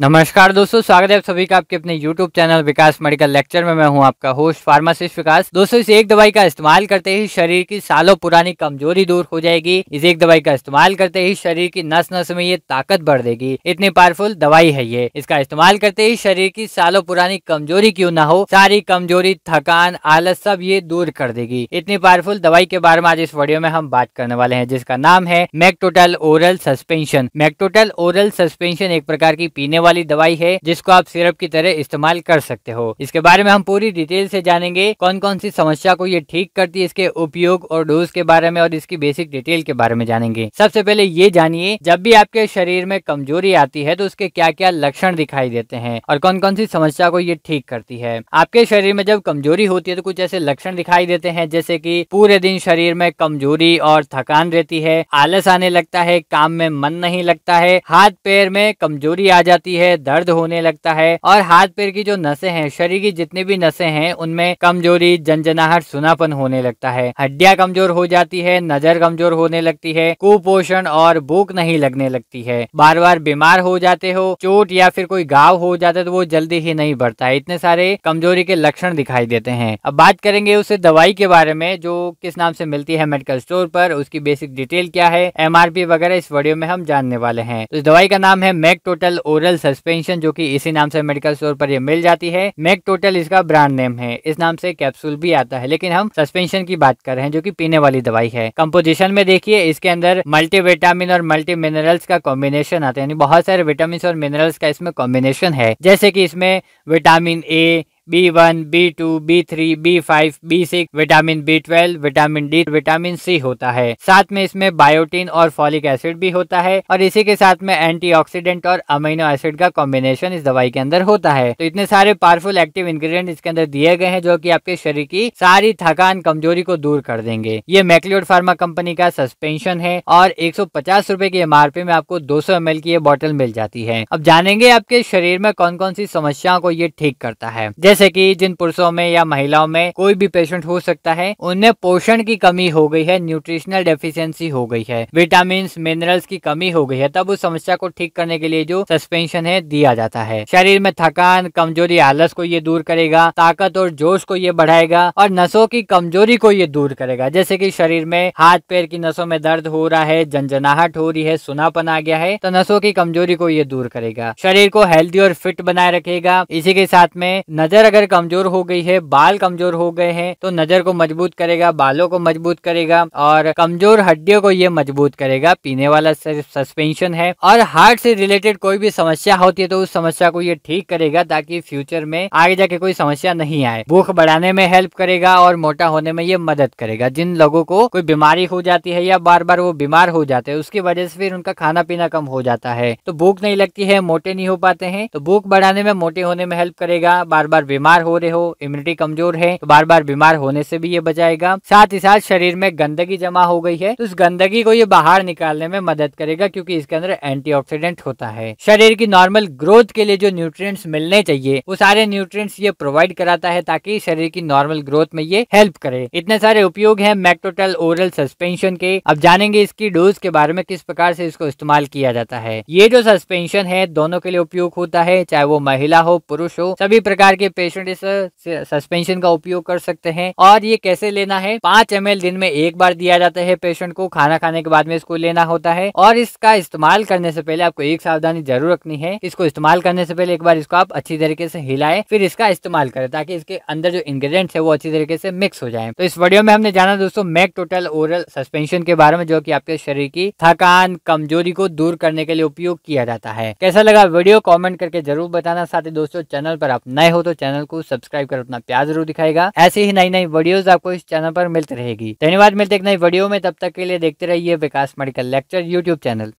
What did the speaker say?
नमस्कार दोस्तों स्वागत है आप सभी का आपके अपने YouTube channel Vikas medical lecture में मैं हूं आपका होस्ट फार्मासिस्ट विकास दोस्तों इस एक दवाई का इस्तेमाल करते ही शरीर की सालों पुरानी कमजोरी दूर हो जाएगी इस एक दवाई का इस्तेमाल करते ही शरीर की नस नस में ये ताकत बढ़ देगी इतनी पावरफुल दवाई है ये इसका इस्तेमाल करते ही शरीर की सालों पुरानी कमजोरी क्यों ना हो सारी कमजोरी थकान आलस सब ये दूर कर देगी इतनी पावरफुल दवाई के बारे में आज इस वीडियो में हम बात करने वाले हैं जिसका नाम है Mactotal oral suspension Mactotal oral suspension एक प्रकार की पीने वाली दवाई है जिसको आप सिरप की तरह इस्तेमाल कर सकते हो इसके बारे में हम पूरी डिटेल से जानेंगे कौन कौन सी समस्या को ये ठीक करती है इसके उपयोग और डोज के बारे में और इसकी बेसिक डिटेल के बारे में जानेंगे सबसे पहले ये जानिए जब भी आपके शरीर में कमजोरी आती है तो उसके क्या क्या लक्षण दिखाई देते हैं और कौन कौन सी समस्या को ये ठीक करती है आपके शरीर में जब कमजोरी होती है तो कुछ ऐसे लक्षण दिखाई देते हैं जैसे की पूरे दिन शरीर में कमजोरी और थकान रहती है आलस आने लगता है काम में मन नहीं लगता है हाथ पैर में कमजोरी आ जाती जाती है दर्द होने लगता है और हाथ पैर की जो नसें हैं शरीर की जितनी भी नसें हैं उनमें कमजोरी जनजनाहट सुनापन होने लगता है हड्डियां कमजोर हो जाती है नजर कमजोर होने लगती है कुपोषण और भूख नहीं लगने लगती है बार बार बीमार हो जाते हो चोट या फिर कोई घाव हो जाता है तो वो जल्दी ही नहीं बढ़ता है इतने सारे कमजोरी के लक्षण दिखाई देते हैं अब बात करेंगे उस दवाई के बारे में जो किस नाम से मिलती है मेडिकल स्टोर पर उसकी बेसिक डिटेल क्या है एमआरपी वगैरह इस वीडियो में हम जानने वाले हैं तो इस दवाई का नाम है मैक टोटल ओरल सस्पेंशन जो कि इसी नाम से मेडिकल स्टोर पर ये मिल जाती है मैक टोटल इसका ब्रांड नेम है इस नाम से कैप्सूल भी आता है लेकिन हम सस्पेंशन की बात कर रहे हैं जो की पीने वाली दवाई है कम्पोजिशन में देखिए इसके अंदर मल्टी विटामिन और मल्टी मिनरल्स का कॉम्बिनेशन आता है यानी बहुत सारे विटामिन और मिनरल्स का इसमें कॉम्बिनेशन है जैसे की इसमें vitamin A B one B two B three B five B six vitamin B twelve vitamin D vitamin C होता है साथ में इसमें बायोटीन और फॉलिक एसिड भी होता है और इसी के साथ में एंटीऑक्सीडेंट और अमीनो एसिड का कॉम्बिनेशन इस दवाई के अंदर होता है तो इतने सारे पावरफुल एक्टिव इंग्रेडिएंट इसके अंदर दिए गए हैं जो की आपके शरीर की सारी थकान कमजोरी को दूर कर देंगे ये मैक्लियोड फार्मा कंपनी का सस्पेंशन है और एक सौ की एम में आपको दो सौ की ये बॉटल मिल जाती है अब जानेंगे आपके शरीर में कौन कौन सी समस्याओं को ये ठीक करता है जैसे कि जिन पुरुषों में या महिलाओं में कोई भी पेशेंट हो सकता है उनमें पोषण की कमी हो गई है न्यूट्रिशनल डेफिशिएंसी हो गई है विटामिन मिनरल्स की कमी हो गई है तब उस समस्या को ठीक करने के लिए जो सस्पेंशन है दिया जाता है शरीर में थकान कमजोरी आलस को ये दूर करेगा ताकत और जोश को ये बढ़ाएगा और नसों की कमजोरी को ये दूर करेगा जैसे की शरीर में हाथ पैर की नसों में दर्द हो रहा है जनजनाहट हो रही है सुनापन आ गया है तो नसों की कमजोरी को ये दूर करेगा शरीर को हेल्थी और फिट बनाए रखेगा इसी के साथ में नजर नज़र अगर कमज़ोर हो गई है बाल कमज़ोर हो गए हैं तो नज़र को मजबूत करेगा बालों को मजबूत करेगा और कमज़ोर हड्डियों को ये मजबूत करेगा पीने वाला सस्पेंशन है और हार्ट से रिलेटेड कोई भी समस्या होती है तो उस समस्या को ये ठीक करेगा ताकि फ्यूचर में आगे जाके कोई समस्या नहीं आए भूख बढ़ाने में हेल्प करेगा और मोटा होने में ये मदद करेगा जिन लोगों को कोई बीमारी हो जाती है या बार बार वो बीमार हो जाते हैं उसकी वजह से फिर उनका खाना पीना कम हो जाता है तो भूख नहीं लगती है मोटे नहीं हो पाते हैं तो भूख बढ़ाने में मोटे होने में हेल्प करेगा बार बार बीमार हो रहे हो इम्यूनिटी कमजोर है तो बार बार बीमार होने से भी ये बचाएगा साथ ही साथ शरीर में गंदगी जमा हो गई है तो उस गंदगी को ये बाहर निकालने में मदद करेगा क्योंकि इसके अंदर एंटी होता है शरीर की नॉर्मल ग्रोथ के लिए जो न्यूट्रिएंट्स मिलने चाहिए वो सारे न्यूट्रिएंट्स ये प्रोवाइड कराता है ताकि शरीर की नॉर्मल ग्रोथ में ये हेल्प करे इतने सारे उपयोग है मैक्टोटल ओरल सस्पेंशन के अब जानेंगे इसकी डोज के बारे में किस प्रकार से इसको इस्तेमाल किया जाता है ये जो सस्पेंशन है दोनों के लिए उपयोग होता है चाहे वो महिला हो पुरुष हो सभी प्रकार के पेशेंट इस सस्पेंशन का उपयोग कर सकते हैं और ये कैसे लेना है पांच एम दिन में एक बार दिया जाता है पेशेंट को खाना खाने के बाद में इसको लेना होता है और इसका इस्तेमाल करने से पहले आपको एक सावधानी जरूर रखनी है इसको इस्तेमाल करने से पहले एक बार इसको आप अच्छी तरीके से हिलाए फिर इसका इस्तेमाल करें ताकि इसके अंदर जो इंग्रेडिएंट्स है वो अच्छी तरीके से मिक्स हो जाए तो इस वीडियो में हमने जाना दोस्तों मैक टोटल ओरल सस्पेंशन के बारे में जो की आपके शरीर की थकान कमजोरी को दूर करने के लिए उपयोग किया जाता है कैसा लगा वीडियो कॉमेंट करके जरूर बताना साथ ही दोस्तों चैनल पर आप नए हो तो चैनल चैनल को सब्सक्राइब कर अपना प्यार जरूर दिखाएगा ऐसी ही नई नई वीडियोज आपको इस चैनल पर मिलती रहेगी तो धन्यवाद मिलते एक नई वीडियो में तब तक के लिए देखते रहिए Vikas medical lecture YouTube channel